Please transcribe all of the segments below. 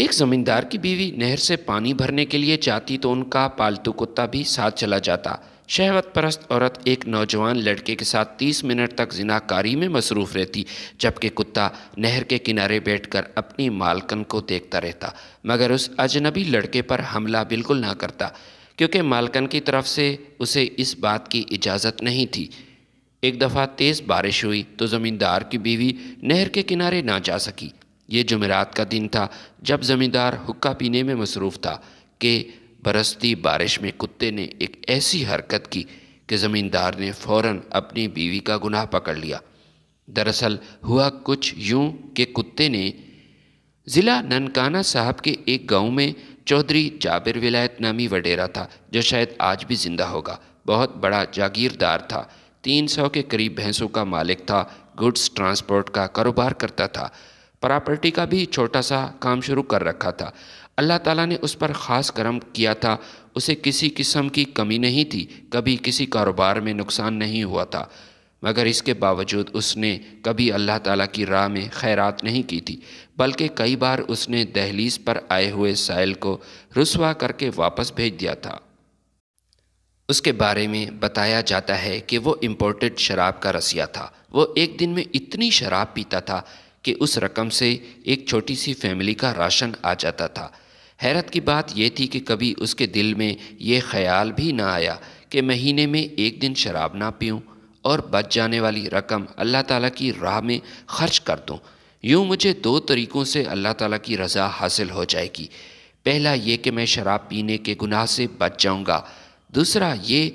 एक ज़मींदार की बीवी नहर से पानी भरने के लिए जाती तो उनका पालतू कुत्ता भी साथ चला जाता शहवत परस्त औरत एक नौजवान लड़के के साथ 30 मिनट तक जिनाकारी में मसरूफ़ रहती जबकि कुत्ता नहर के किनारे बैठकर अपनी मालकन को देखता रहता मगर उस अजनबी लड़के पर हमला बिल्कुल ना करता क्योंकि मालकन की तरफ से उसे इस बात की इजाज़त नहीं थी एक दफ़ा तेज़ बारिश हुई तो ज़मींदार की बीवी नहर के किनारे ना जा सकी ये जमेरात का दिन था जब ज़मींदार हुक्का पीने में मसरूफ़ था कि बरसती बारिश में कुत्ते ने एक ऐसी हरकत की कि ज़मींदार ने फ़ौर अपनी बीवी का गुनाह पकड़ लिया दरअसल हुआ कुछ यूं कि कुत्ते ने ज़िला ननकाना साहब के एक गांव में चौधरी जाबिर विलायत नामी वडेरा था जो शायद आज भी ज़िंदा होगा बहुत बड़ा जागीरदार था तीन सौ के करीब भैंसों का मालिक था गुड्स ट्रांसपोर्ट का कारोबार करता था प्रॉपर्टी का भी छोटा सा काम शुरू कर रखा था अल्लाह ताला ने उस पर ख़ास करम किया था उसे किसी किस्म की कमी नहीं थी कभी किसी कारोबार में नुकसान नहीं हुआ था मगर इसके बावजूद उसने कभी अल्लाह ताला की राह में खैरात नहीं की थी बल्कि कई बार उसने दहलीज़ पर आए हुए साइल को रसवा करके वापस भेज दिया था उसके बारे में बताया जाता है कि वो इम्पोर्टेड शराब का रसिया था वो एक दिन में इतनी शराब पीता था कि उस रकम से एक छोटी सी फैमिली का राशन आ जाता था हैरत की बात यह थी कि कभी उसके दिल में ये ख्याल भी ना आया कि महीने में एक दिन शराब ना पीऊँ और बच जाने वाली रकम अल्लाह ताला की राह में खर्च कर दूँ यूँ मुझे दो तरीक़ों से अल्लाह ताला की रज़ा हासिल हो जाएगी पहला ये कि मैं शराब पीने के गुनाह से बच जाऊँगा दूसरा ये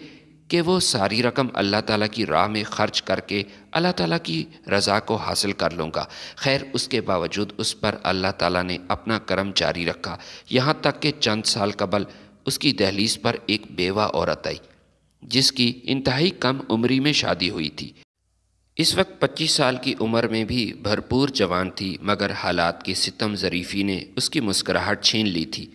कि वो सारी रकम अल्लाह ताला की राह में खर्च करके अल्लाह ताला की रज़ा को हासिल कर लूँगा खैर उसके बावजूद उस पर अल्लाह ताला ने अपना करम जारी रखा यहाँ तक कि चंद साल कबल उसकी दहलीज पर एक बेवा औरत आई जिसकी इंतहाई कम उम्री में शादी हुई थी इस वक्त 25 साल की उम्र में भी भरपूर जवान थी मगर हालात की सितम ज़रीफ़ी ने उसकी मुस्कुराहट छीन ली थी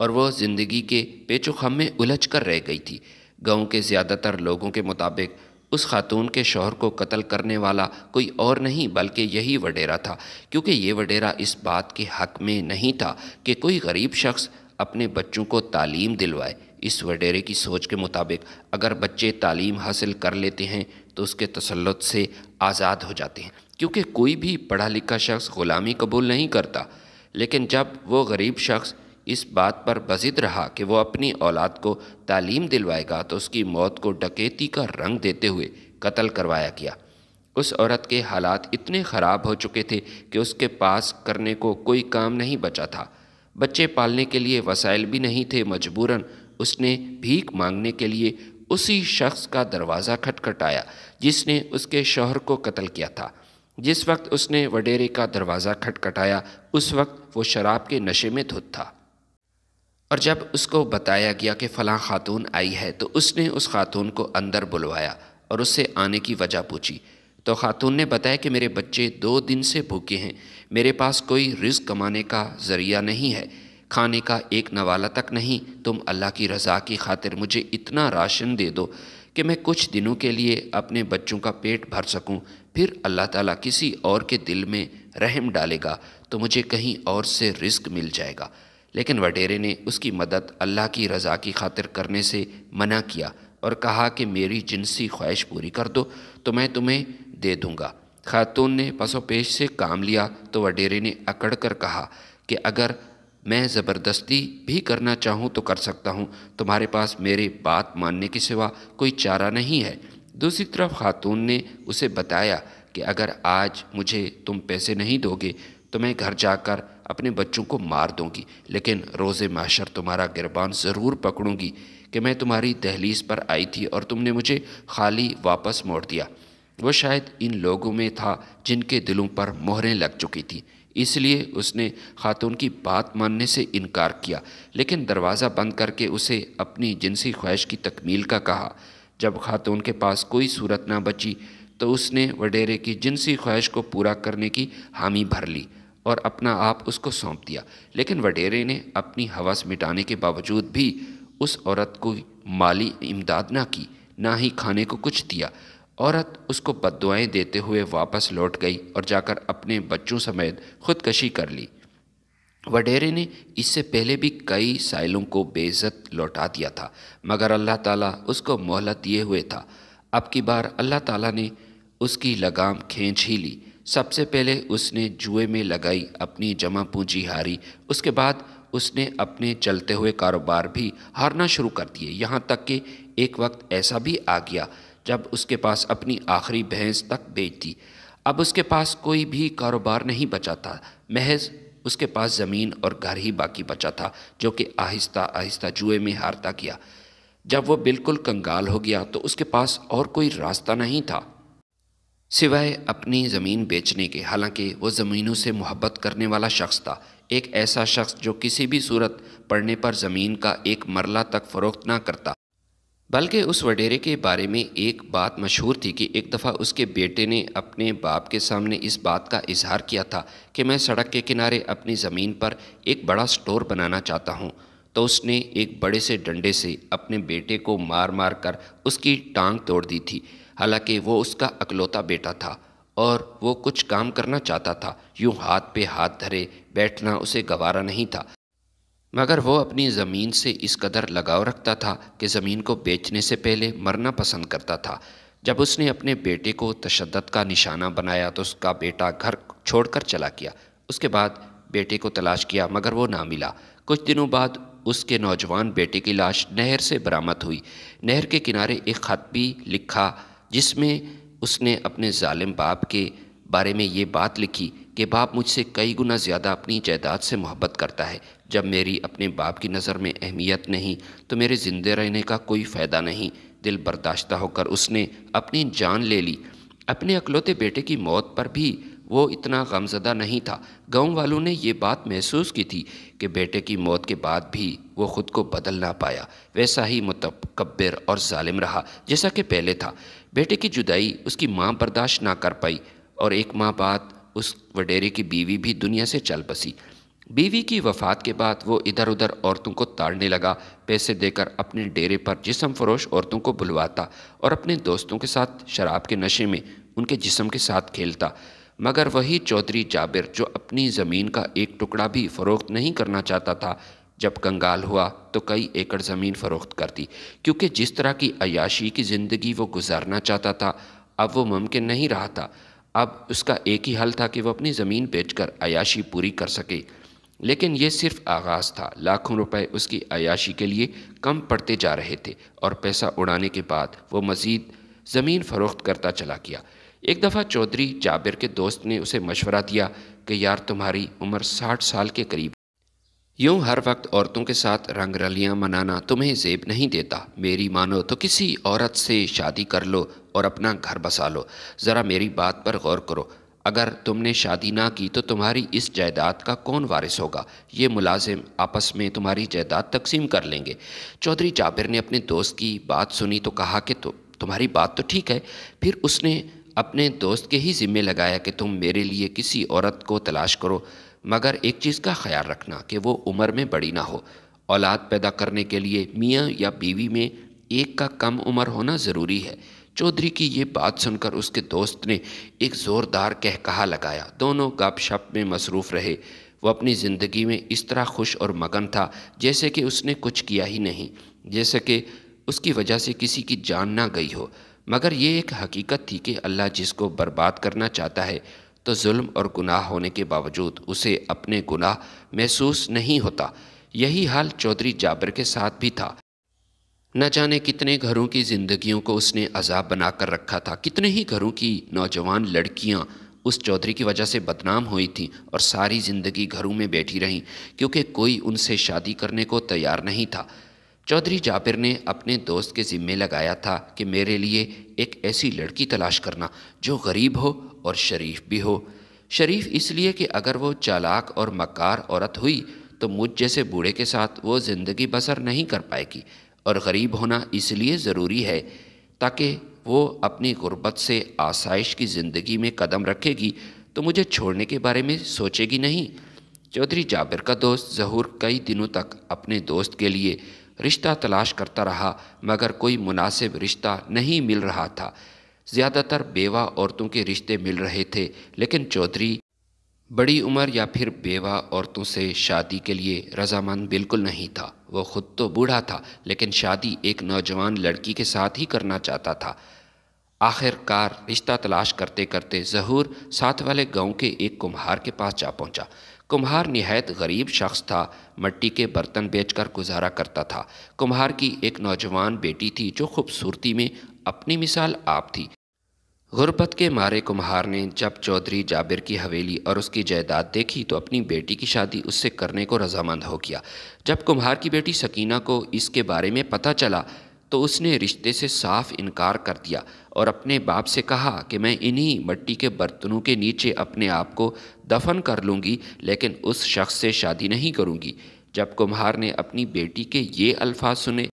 और वह ज़िंदगी के पेचोखम में उलझ कर रह गई थी गांव के ज़्यादातर लोगों के मुताबिक उस खातून के शोहर को कत्ल करने वाला कोई और नहीं बल्कि यही वडेरा था क्योंकि ये वडेरा इस बात के हक में नहीं था कि कोई गरीब शख्स अपने बच्चों को तालीम दिलवाए इस वडेरे की सोच के मुताबिक अगर बच्चे तालीम हासिल कर लेते हैं तो उसके तसलत से आज़ाद हो जाते हैं क्योंकि कोई भी पढ़ा लिखा शख्स ग़ुलामी कबूल नहीं करता लेकिन जब वो गरीब शख्स इस बात पर बजिद रहा कि वह अपनी औलाद को तालीम दिलवाएगा तो उसकी मौत को डकेती का रंग देते हुए कत्ल करवाया गया उस औरत के हालात इतने ख़राब हो चुके थे कि उसके पास करने को कोई काम नहीं बचा था बच्चे पालने के लिए वसाइल भी नहीं थे मजबूरन उसने भीख मांगने के लिए उसी शख्स का दरवाज़ा खटखटाया जिसने उसके शोहर को कत्ल किया था जिस वक्त उसने वडेरे का दरवाज़ा खटखटाया उस वक्त वो शराब के नशे में धुत था और जब उसको बताया गया कि फ़लाँ खातून आई है तो उसने उस खातून को अंदर बुलवाया और उससे आने की वजह पूछी तो खातून ने बताया कि मेरे बच्चे दो दिन से भूखे हैं मेरे पास कोई रिज्क कमाने का ज़रिया नहीं है खाने का एक नवाला तक नहीं तुम अल्लाह की रज़ा की खातिर मुझे इतना राशन दे दो कि मैं कुछ दिनों के लिए अपने बच्चों का पेट भर सकूं फिर अल्लाह ताला किसी और के दिल में रहम डालेगा तो मुझे कहीं और से रिस्क मिल जाएगा लेकिन वडेरे ने उसकी मदद अल्लाह की रज़ा की खातिर करने से मना किया और कहा कि मेरी जिनसी ख्वाहिश पूरी कर दो तो मैं तुम्हें दे दूँगा खातून ने पसो पेश से काम लिया तो वडेरे ने अकड़ कर कहा कि अगर मैं ज़बरदस्ती भी करना चाहूँ तो कर सकता हूँ तुम्हारे पास मेरे बात मानने के सिवा कोई चारा नहीं है दूसरी तरफ खातून ने उसे बताया कि अगर आज मुझे तुम पैसे नहीं दोगे तो मैं घर जाकर अपने बच्चों को मार दूंगी लेकिन रोज़ माशर तुम्हारा गिरबान ज़रूर पकड़ूंगी कि मैं तुम्हारी दहलीज पर आई थी और तुमने मुझे खाली वापस मोड़ दिया वो शायद इन लोगों में था जिनके दिलों पर मोहरें लग चुकी थी इसलिए उसने खातून की बात मानने से इनकार किया लेकिन दरवाज़ा बंद करके उसे अपनी जिनसी ख्वाहिश की तकमील का कहा जब खातून के पास कोई सूरत ना बची तो उसने वडेरे की जिनसी ख्वाहिश को पूरा करने की हामी भर ली और अपना आप उसको सौंप दिया लेकिन वडेरे ने अपनी हवस मिटाने के बावजूद भी उस औरत को माली इमदाद ना की ना ही खाने को कुछ दिया औरत उसको बदुआएँ देते हुए वापस लौट गई और जाकर अपने बच्चों समेत खुदकशी कर ली वडेरे ने इससे पहले भी कई साइलों को बेज़त लौटा दिया था मगर अल्लाह ताला उसको मोहलत दिए हुए था अब की बार अल्लाह ताला ने उसकी लगाम खींच ही ली सबसे पहले उसने जुए में लगाई अपनी जमा पूंजी हारी उसके बाद उसने अपने चलते हुए कारोबार भी हारना शुरू कर दिए यहाँ तक कि एक वक्त ऐसा भी आ गया जब उसके पास अपनी आखिरी भैंस तक बेच दी अब उसके पास कोई भी कारोबार नहीं बचा था महज उसके पास ज़मीन और घर ही बाकी बचा था जो कि आहिस्ता आहिस्ता जुए में हारता गया जब वो बिल्कुल कंगाल हो गया तो उसके पास और कोई रास्ता नहीं था सिवाय अपनी ज़मीन बेचने के हालांकि वो ज़मीनों से मोहब्बत करने वाला शख्स था एक ऐसा शख्स जो किसी भी सूरत पड़ने पर ज़मीन का एक मरला तक फ़रोख्त ना करता बल्कि उस वडेरे के बारे में एक बात मशहूर थी कि एक दफ़ा उसके बेटे ने अपने बाप के सामने इस बात का इजहार किया था कि मैं सड़क के किनारे अपनी ज़मीन पर एक बड़ा स्टोर बनाना चाहता हूँ तो उसने एक बड़े से डंडे से अपने बेटे को मार मार कर उसकी टांग तोड़ दी थी हालांकि वो उसका अकलौता बेटा था और वो कुछ काम करना चाहता था यूं हाथ पे हाथ धरे बैठना उसे गवारा नहीं था मगर वो अपनी ज़मीन से इस कदर लगाव रखता था कि ज़मीन को बेचने से पहले मरना पसंद करता था जब उसने अपने बेटे को तशद का निशाना बनाया तो उसका बेटा घर छोड़कर चला गया उसके बाद बेटे को तलाश किया मगर वो ना मिला कुछ दिनों बाद उसके नौजवान बेटे की लाश नहर से बरामद हुई नहर के किनारे एक ख़त भी लिखा जिसमें उसने अपने ालिम बाप के बारे में ये बात लिखी कि बाप मुझसे कई गुना ज़्यादा अपनी जायदाद से मोहब्बत करता है जब मेरी अपने बाप की नज़र में अहमियत नहीं तो मेरे ज़िंदे रहने का कोई फ़ायदा नहीं दिल बर्दाश्त होकर उसने अपनी जान ले ली अपने अकलौते बेटे की मौत पर भी वो इतना गमजदा नहीं था गांव वालों ने ये बात महसूस की थी कि बेटे की मौत के बाद भी वो ख़ुद को बदल ना पाया वैसा ही मतकबर और ालिम रहा जैसा कि पहले था बेटे की जुदाई उसकी माँ बर्दाश्त ना कर पाई और एक माह बाद उस वडेरे की बीवी भी दुनिया से चल बसी बीवी की वफात के बाद वो इधर उधर औरतों को ताड़ने लगा पैसे देकर अपने डेरे पर जिसम फरोश औरतों को बुलवाता और अपने दोस्तों के साथ शराब के नशे में उनके जिसम के साथ खेलता मगर वही चौधरी जाबिर जो अपनी ज़मीन का एक टुकड़ा भी फ़रोख्त नहीं करना चाहता था जब कंगाल हुआ तो कई एकड़ ज़मीन फ़रोख्त कर दी क्योंकि जिस तरह की अयाशी की ज़िंदगी वो गुजारना चाहता था अब वो मुमकिन नहीं रहा था अब उसका एक ही हल था कि वो अपनी ज़मीन बेचकर अयाशी पूरी कर सके लेकिन ये सिर्फ आगाज़ था लाखों रुपए उसकी अयाशी के लिए कम पड़ते जा रहे थे और पैसा उड़ाने के बाद वो मज़ीद ज़मीन फ़रोख्त करता चला गया एक दफ़ा चौधरी जाबिर के दोस्त ने उसे मशवरा दिया कि यार तुम्हारी उम्र साठ साल के करीब यूँ हर वक्त औरतों के साथ रंग रलियाँ मनाना तुम्हें जेब नहीं देता मेरी मानो तो किसी औरत से शादी कर लो और अपना घर बसा लो ज़रा मेरी बात पर गौर करो अगर तुमने शादी ना की तो तुम्हारी इस जायदाद का कौन वारिस होगा ये मुलाजिम आपस में तुम्हारी जायदाद तकसीम कर लेंगे चौधरी जाबिर ने अपने दोस्त की बात सुनी तो कहा कि तो तुम्हारी बात तो ठीक है फिर उसने अपने दोस्त के ही ज़िम्मे लगाया कि तुम मेरे लिए किसी औरत को तलाश करो मगर एक चीज़ का ख्याल रखना कि वो उम्र में बड़ी ना हो औलाद पैदा करने के लिए मियाँ या बीवी में एक का कम उम्र होना ज़रूरी है चौधरी की ये बात सुनकर उसके दोस्त ने एक ज़ोरदार कह कहा लगाया दोनों गप शप में मसरूफ़ रहे वो अपनी ज़िंदगी में इस तरह खुश और मगन था जैसे कि उसने कुछ किया ही नहीं जैसे कि उसकी वजह से किसी की जान ना गई हो मगर ये एक हकीकत थी कि अल्लाह जिसको बर्बाद करना चाहता है तो जुल्म और गुनाह होने के बावजूद उसे अपने गुनाह महसूस नहीं होता यही हाल चौधरी जाबर के साथ भी था न जाने कितने घरों की ज़िंदगियों को उसने अजाब बनाकर रखा था कितने ही घरों की नौजवान लड़कियाँ उस चौधरी की वजह से बदनाम हुई थी और सारी ज़िंदगी घरों में बैठी रहीं क्योंकि कोई उनसे शादी करने को तैयार नहीं था चौधरी जाबिर ने अपने दोस्त के ज़िम्मे लगाया था कि मेरे लिए एक ऐसी लड़की तलाश करना जो गरीब हो और शरीफ भी हो शरीफ इसलिए कि अगर वो चालाक और मकार औरत हुई तो मुझ जैसे बूढ़े के साथ वो ज़िंदगी बसर नहीं कर पाएगी और गरीब होना इसलिए ज़रूरी है ताकि वो अपनी गुर्बत से आसाइश की ज़िंदगी में कदम रखेगी तो मुझे छोड़ने के बारे में सोचेगी नहीं चौधरी जाबिर का दोस्त जहूर कई दिनों तक अपने दोस्त के लिए रिश्ता तलाश करता रहा मगर कोई मुनासिब रिश्ता नहीं मिल रहा था ज़्यादातर बेवा औरतों के रिश्ते मिल रहे थे लेकिन चौधरी बड़ी उम्र या फिर बेवा औरतों से शादी के लिए रजामंद बिल्कुल नहीं था वो खुद तो बूढ़ा था लेकिन शादी एक नौजवान लड़की के साथ ही करना चाहता था आखिरकार रिश्ता तलाश करते करते जहूर साथ वाले गांव के एक कुम्हार के पास जा पहुंचा कुम्हार नहायत गरीब शख्स था मट्टी के बर्तन बेचकर गुजारा करता था कुम्हार की एक नौजवान बेटी थी जो खूबसूरती में अपनी मिसाल आप थी गुरबत के मारे कुम्हार ने जब चौधरी जाबिर की हवेली और उसकी जायदाद देखी तो अपनी बेटी की शादी उससे करने को रजामंद हो गया जब कुम्हार की बेटी सकीना को इसके बारे में पता चला तो उसने रिश्ते से साफ इनकार कर दिया और अपने बाप से कहा कि मैं इन्हीं मट्टी के बर्तनों के नीचे अपने आप को दफन कर लूँगी लेकिन उस शख्स से शादी नहीं करूँगी जब कुम्हार ने अपनी बेटी के ये अल्फाज सुने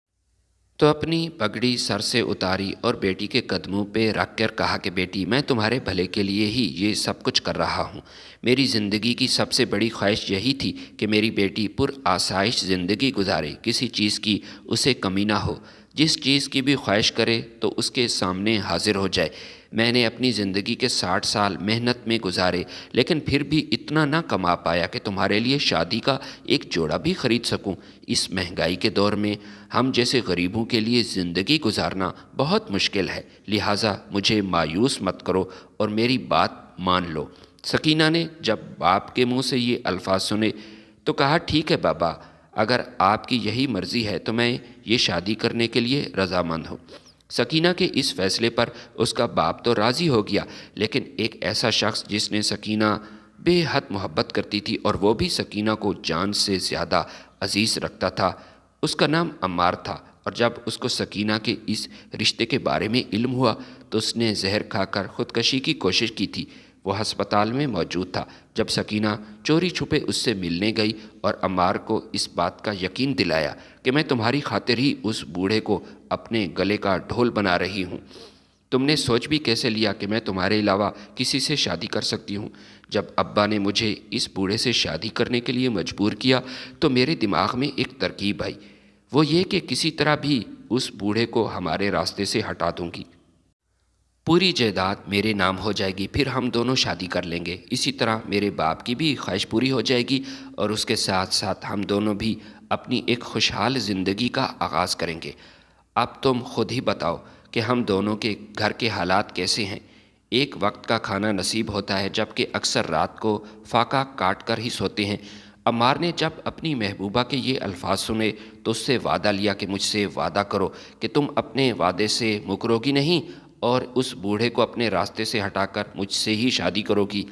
तो अपनी पगड़ी सर से उतारी और बेटी के कदमों पे रख कर कहा कि बेटी मैं तुम्हारे भले के लिए ही ये सब कुछ कर रहा हूँ मेरी ज़िंदगी की सबसे बड़ी ख्वाहिश यही थी कि मेरी बेटी पुर आसाइश ज़िंदगी गुजारे किसी चीज़ की उसे कमी ना हो जिस चीज़ की भी ख्वाहिश करे तो उसके सामने हाजिर हो जाए मैंने अपनी ज़िंदगी के साठ साल मेहनत में गुजारे लेकिन फिर भी इतना ना कमा पाया कि तुम्हारे लिए शादी का एक जोड़ा भी ख़रीद सकूं। इस महंगाई के दौर में हम जैसे गरीबों के लिए ज़िंदगी गुजारना बहुत मुश्किल है लिहाजा मुझे मायूस मत करो और मेरी बात मान लो सकीना ने जब बाप के मुँह से ये अल्फाज सुने तो कहा ठीक है बाबा अगर आपकी यही मर्ज़ी है तो मैं ये शादी करने के लिए रजामंद हूँ सकीना के इस फैसले पर उसका बाप तो राज़ी हो गया लेकिन एक ऐसा शख्स जिसने सकीना बेहद मोहब्बत करती थी और वो भी सकीना को जान से ज़्यादा अजीज़ रखता था उसका नाम अम्मार था और जब उसको सकीना के इस रिश्ते के बारे में इल्म हुआ तो उसने जहर खाकर ख़ुदकशी की कोशिश की थी वह अस्पताल में मौजूद था जब सकीना चोरी छुपे उससे मिलने गई और अमार को इस बात का यकीन दिलाया कि मैं तुम्हारी खातिर ही उस बूढ़े को अपने गले का ढोल बना रही हूँ तुमने सोच भी कैसे लिया कि मैं तुम्हारे अलावा किसी से शादी कर सकती हूँ जब अब्बा ने मुझे इस बूढ़े से शादी करने के लिए मजबूर किया तो मेरे दिमाग में एक तरकीब आई वो ये कि किसी तरह भी उस बूढ़े को हमारे रास्ते से हटा दूँगी पूरी जायदाद मेरे नाम हो जाएगी फिर हम दोनों शादी कर लेंगे इसी तरह मेरे बाप की भी ख्वाहिश पूरी हो जाएगी और उसके साथ साथ हम दोनों भी अपनी एक खुशहाल ज़िंदगी का आगाज़ करेंगे अब तुम खुद ही बताओ कि हम दोनों के घर के हालात कैसे हैं एक वक्त का खाना नसीब होता है जबकि अक्सर रात को फाका काट कर ही सोते हैं अमार ने जब अपनी महबूबा के ये अल्फाज सुने तो उससे वादा लिया कि मुझसे वादा करो कि तुम अपने वादे से मुकरोगी नहीं और उस बूढ़े को अपने रास्ते से हटाकर मुझसे ही शादी करोगी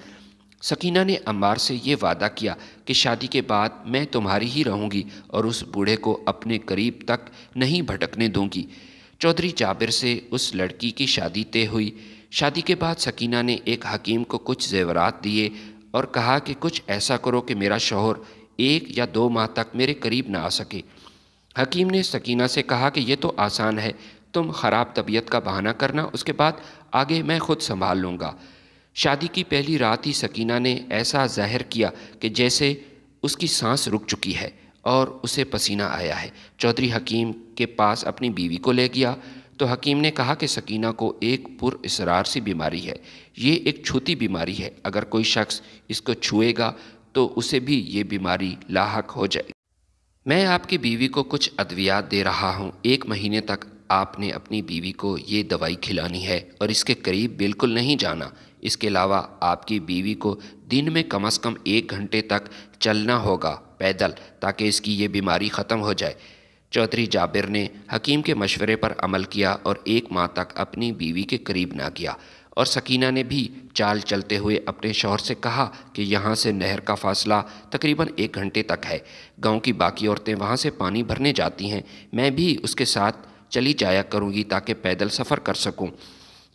सकीना ने अम्बार से ये वादा किया कि शादी के बाद मैं तुम्हारी ही रहूँगी और उस बूढ़े को अपने करीब तक नहीं भटकने दूंगी चौधरी जाबिर से उस लड़की की शादी तय हुई शादी के बाद सकीना ने एक हकीम को कुछ जेवरात दिए और कहा कि कुछ ऐसा करो कि मेरा शोहर एक या दो माह तक मेरे करीब ना आ सके हकीम ने सकीना से कहा कि यह तो आसान है तुम ख़राब तबीयत का बहाना करना उसके बाद आगे मैं खुद संभाल लूँगा शादी की पहली रात ही सकीना ने ऐसा जाहिर किया कि जैसे उसकी सांस रुक चुकी है और उसे पसीना आया है चौधरी हकीम के पास अपनी बीवी को ले गया तो हकीम ने कहा कि सकीना को एक पुर इसरार सी बीमारी है ये एक छूती बीमारी है अगर कोई शख्स इसको छुएगा तो उसे भी ये बीमारी लाक हो जाएगी मैं आपकी बीवी को कुछ अद्वियात दे रहा हूँ एक महीने तक आपने अपनी बीवी को ये दवाई खिलानी है और इसके करीब बिल्कुल नहीं जाना इसके अलावा आपकी बीवी को दिन में कम से कम एक घंटे तक चलना होगा पैदल ताकि इसकी ये बीमारी ख़त्म हो जाए चौधरी जाबिर ने हकीम के मशवरे पर अमल किया और एक माह तक अपनी बीवी के करीब ना गया और सकीना ने भी चाल चलते हुए अपने शोहर से कहा कि यहाँ से नहर का फासला तकरीबन एक घंटे तक है गांव की बाकी औरतें वहाँ से पानी भरने जाती हैं मैं भी उसके साथ चली जाया करूँगी ताकि पैदल सफ़र कर सकूँ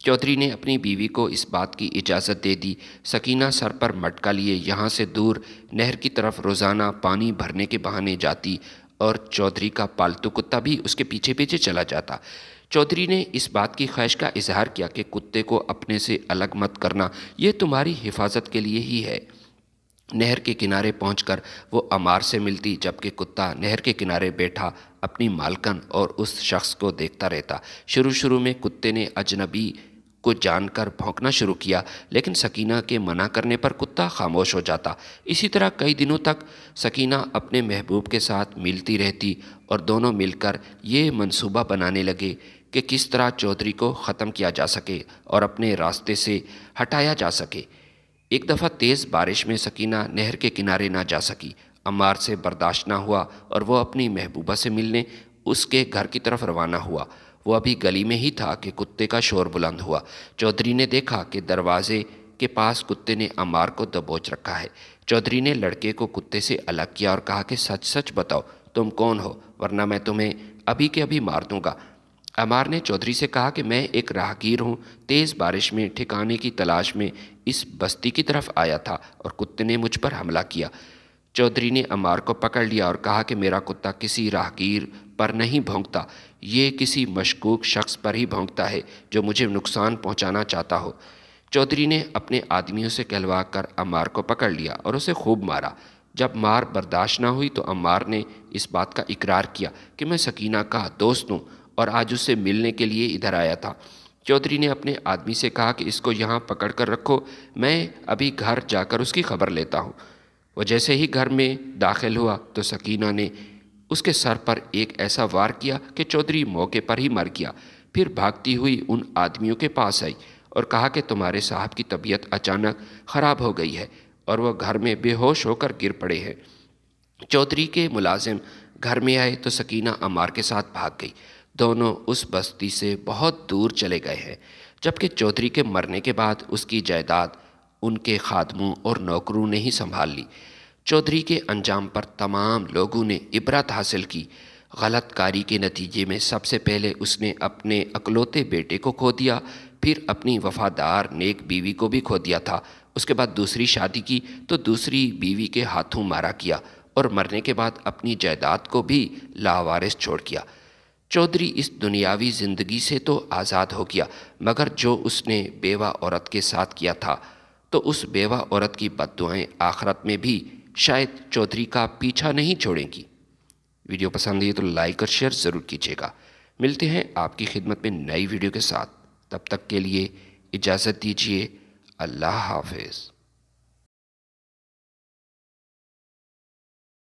चौधरी ने अपनी बीवी को इस बात की इजाज़त दे दी सकीना सर पर मटका लिए यहाँ से दूर नहर की तरफ रोज़ाना पानी भरने के बहाने जाती और चौधरी का पालतू कुत्ता भी उसके पीछे पीछे चला जाता चौधरी ने इस बात की ख्वाहिश का इजहार किया कि कुत्ते को अपने से अलग मत करना ये तुम्हारी हिफाजत के लिए ही है नहर के किनारे पहुंचकर वो अमार से मिलती जबकि कुत्ता नहर के किनारे बैठा अपनी मालकन और उस शख्स को देखता रहता शुरू शुरू में कुत्ते ने अजनबी को जानकर भौंकना शुरू किया लेकिन सकीना के मना करने पर कुत्ता खामोश हो जाता इसी तरह कई दिनों तक सकीना अपने महबूब के साथ मिलती रहती और दोनों मिलकर ये मंसूबा बनाने लगे कि किस तरह चौधरी को ख़त्म किया जा सके और अपने रास्ते से हटाया जा सके एक दफ़ा तेज़ बारिश में सकीना नहर के किनारे ना जा सकी अम्मार से बर्दाश्त ना हुआ और वह अपनी महबूबा से मिलने उसके घर की तरफ रवाना हुआ वह अभी गली में ही था कि कुत्ते का शोर बुलंद हुआ चौधरी ने देखा कि दरवाजे के पास कुत्ते ने अम्मार को दबोच रखा है चौधरी ने लड़के को कुत्ते से अलग किया और कहा कि सच सच बताओ तुम कौन हो वरना मैं तुम्हें अभी के अभी मार दूंगा अमार ने चौधरी से कहा कि मैं एक राहगीर हूँ तेज़ बारिश में ठिकाने की तलाश में इस बस्ती की तरफ आया था और कुत्ते ने मुझ पर हमला किया चौधरी ने अमार को पकड़ लिया और कहा कि मेरा कुत्ता किसी राहगीर पर नहीं भोंकता ये किसी मशकूक शख्स पर ही भोंकता है जो मुझे नुकसान पहुँचाना चाहता हो चौधरी ने अपने आदमियों से कहलवा कर अमार को पकड़ लिया और उसे खूब मारा जब मार बर्दाश्त ना हुई तो अमार ने इस बात का इकरार किया कि मैं सकीना का दोस्त हूँ और आज उससे मिलने के लिए इधर आया था चौधरी ने अपने आदमी से कहा कि इसको यहाँ पकड़ कर रखो मैं अभी घर जाकर उसकी खबर लेता हूँ वह जैसे ही घर में दाखिल हुआ तो सकीना ने उसके सर पर एक ऐसा वार किया कि चौधरी मौके पर ही मर गया फिर भागती हुई उन आदमियों के पास आई और कहा कि तुम्हारे साहब की तबीयत अचानक ख़राब हो गई है और वह घर में बेहोश होकर गिर पड़े हैं चौधरी के मुलाजिम घर में आए तो सकीना अमार के साथ भाग गई दोनों उस बस्ती से बहुत दूर चले गए हैं जबकि चौधरी के मरने के बाद उसकी जायदाद उनके खादमों और नौकरों ने ही संभाल ली चौधरी के अंजाम पर तमाम लोगों ने इबरत हासिल की गलतकारी के नतीजे में सबसे पहले उसने अपने अकलौते बेटे को खो दिया फिर अपनी वफादार नेक बीवी को भी खो दिया था उसके बाद दूसरी शादी की तो दूसरी बीवी के हाथों मारा किया और मरने के बाद अपनी जायदाद को भी लावारिस छोड़ किया चौधरी इस दुनियावी ज़िंदगी से तो आज़ाद हो गया मगर जो उसने बेवा औरत के साथ किया था तो उस बेवा औरत की बदुआएँ आखरत में भी शायद चौधरी का पीछा नहीं छोड़ेंगी वीडियो पसंद आई तो लाइक और शेयर ज़रूर कीजिएगा मिलते हैं आपकी खिदमत में नई वीडियो के साथ तब तक के लिए इजाज़त दीजिए अल्लाह हाफिज़